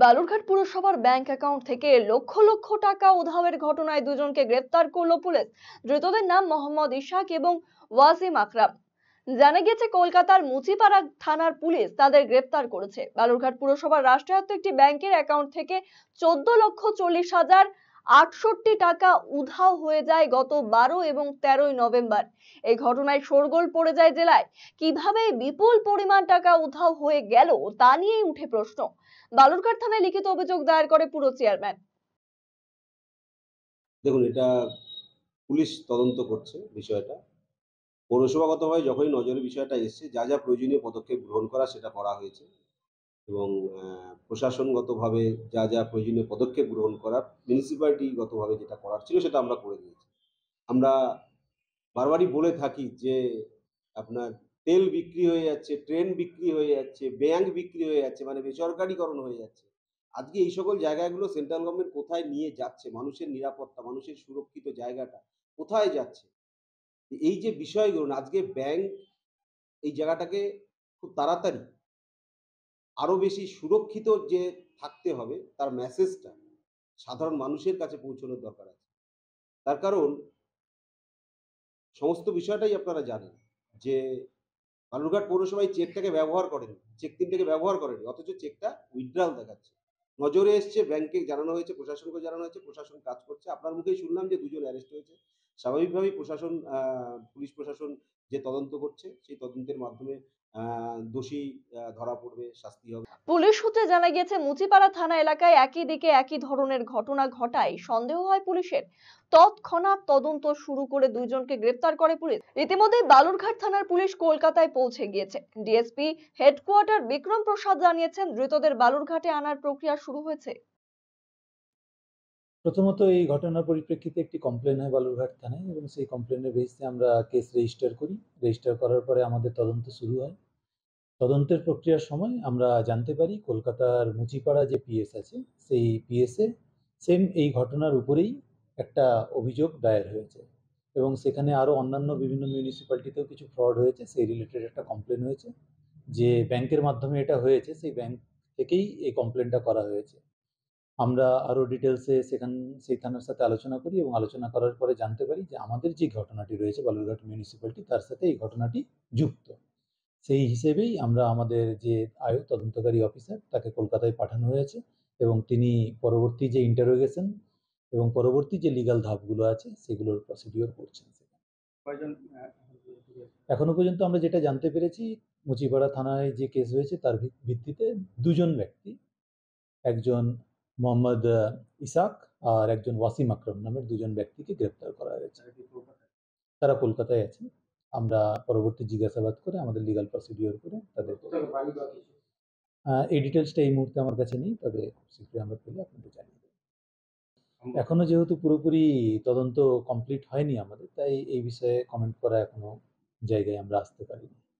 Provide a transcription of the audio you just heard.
বালুরঘাট পুরসভার bank account থেকে লক্ষ লক্ষ টাকা উধাওয়ের ঘটনায় দুজনকে গ্রেপ্তার করল পুলিশ ধৃতদের নাম মোহাম্মদ ইশাক এবং ওয়াসিম আকরাম জানা গেছে কলকাতার মুচিপাড়া থানার পুলিশ তাদের গ্রেপ্তার করেছে বালুরঘাট পুরসভার রাষ্ট্রায়ত্ত একটি ব্যাংকের অ্যাকাউন্ট থেকে চোদ্দ লক্ষ চল্লিশ হাজার আটষট্টি টাকা উধাও হয়ে যায় গত বারো এবং তেরোই নভেম্বর এই ঘটনায় শোরগোল পড়ে যায় জেলায় কিভাবে বিপুল পরিমাণ টাকা উধাও হয়ে গেল তা নিয়েই উঠে প্রশ্ন বালুরঘাট থানায় লিখিত অভিযোগ দায়ের করে পুরো চেয়ারম্যান দেখুন এটা পুলিশ তদন্ত করছে বিষয়টা পৌরসভাগতভাবে যখনই নজরে বিষয়টা এসছে যা যা প্রয়োজনীয় পদক্ষেপ গ্রহণ করা সেটা করা হয়েছে এবং প্রশাসনগতভাবে যা যা প্রয়োজনীয় পদক্ষেপ গ্রহণ করার মিউনিসিপ্যালিটিগতভাবে যেটা করার ছিল সেটা আমরা করে দিয়েছি আমরা বারবারই বলে থাকি যে আপনার তেল বিক্রি হয়ে যাচ্ছে ট্রেন বিক্রি হয়ে যাচ্ছে ব্যাংক বিক্রি হয়ে যাচ্ছে মানে বেসরকারিকরণ হয়ে যাচ্ছে আজকে এই সকল জায়গাগুলো সেন্ট্রাল গভর্নমেন্ট কোথায় নিয়ে যাচ্ছে মানুষের নিরাপত্তা মানুষের সুরক্ষিত জায়গাটা কোথায় যাচ্ছে এই যে বিষয়গুলো আজকে ব্যাংক এই জায়গাটাকে খুব তাড়াতাড়ি আরও বেশি সুরক্ষিত যে থাকতে হবে তার মেসেজটা সাধারণ মানুষের কাছে পৌঁছানোর দরকার আছে তার কারণ সমস্ত বিষয়টাই আপনারা জানেন যে বালুরঘাট পৌরসভায় চেকটাকে ব্যবহার করেনি চেক তিনটাকে ব্যবহার করেনি অথচ চেকটা উইথড্রাল দেখাচ্ছে নজরে এসছে ব্যাংকে জানানো হয়েছে প্রশাসনকে জানানো হয়েছে প্রশাসন কাজ করছে আপনার মুখেই শুনলাম যে দুজন অ্যারেস্ট হয়েছে স্বাভাবিকভাবেই প্রশাসন পুলিশ প্রশাসন যে তদন্ত করছে সেই তদন্তের মাধ্যমে দোষী ধরা পড়বে শাস্তি হবে পুলিশ সূত্রে জানা গিয়েছে মুচিপাড়া থানা এলাকায় একই দিকে একই ধরনের ঘটনা ঘটায় সন্দেহ হয় পুলিশের তৎক্ষণাৎ তদন্ত শুরু করে দুইজনকে গ্রেপ্তার করে পুলিশ ইতিমধ্যে বালুরঘাট থানার পুলিশ কলকাতায় পৌঁছে গিয়েছে ডিএসপি হেডকোয়ার্টার বিক্রম প্রসাদ জানিয়েছেন ধৃতদের বালুরঘাটে আনার প্রক্রিয়া শুরু হয়েছে প্রথমত এই ঘটনার পরিপ্রেক্ষিতে একটি কমপ্লেন হয় বালুরঘাট থানায় এবং সেই কমপ্লেনের বেসে আমরা কেস রেজিস্টার করি রেজিস্টার করার পরে আমাদের তদন্ত শুরু হয় তদন্তের প্রক্রিয়ার সময় আমরা জানতে পারি কলকাতার মুচিপাড়া যে পিএস আছে সেই পিএসএ সেম এই ঘটনার উপরেই একটা অভিযোগ দায়ের হয়েছে এবং সেখানে আরও অন্যান্য বিভিন্ন মিউনিসিপ্যালিটিতেও কিছু ফ্রড হয়েছে সেই রিলেটেড একটা কমপ্লেন হয়েছে যে ব্যাংকের মাধ্যমে এটা হয়েছে সেই ব্যাংক থেকেই এই কমপ্লেনটা করা হয়েছে আমরা আরও ডিটেলসে সেখান সেই থানার সাথে আলোচনা করি এবং আলোচনা করার পরে জানতে পারি যে আমাদের যে ঘটনাটি রয়েছে বালুরঘাট মিউনিসিপ্যালিটি তার সাথে এই ঘটনাটি যুক্ত সেই হিসেবেই আমরা আমাদের যে আয়ু তদন্তকারী অফিসার তাকে কলকাতায় পাঠানো হয়েছে এবং তিনি পরবর্তী যে ইন্টারোগেশন এবং পরবর্তী যে লিগাল ধাপগুলো আছে সেগুলোর প্রসিডিওর করছেন এখনো পর্যন্ত আমরা যেটা জানতে পেরেছি মুচিপাড়া থানায় যে কেস হয়েছে তার ভিত্তিতে দুজন ব্যক্তি একজন মোহাম্মদ ইসাক আর একজন ওয়াসিম আকরম নামের দুজন ব্যক্তিকে গ্রেপ্তার করা হয়েছে তারা কলকাতায় আছে আমরা পরবর্তী জিজ্ঞাসাবাদ করে আমাদের লিগাল প্রসিডিওর করে তাদের এই ডিটেলসটা এই মুহূর্তে আমার কাছে নেই তবে খুব শীঘ্রই আমরা পেলে আপনাকে জানিয়ে দেবো এখনো যেহেতু পুরোপুরি তদন্ত কমপ্লিট হয়নি আমাদের তাই এই বিষয়ে কমেন্ট করা এখনো জায়গায় আমরা আসতে পারিনি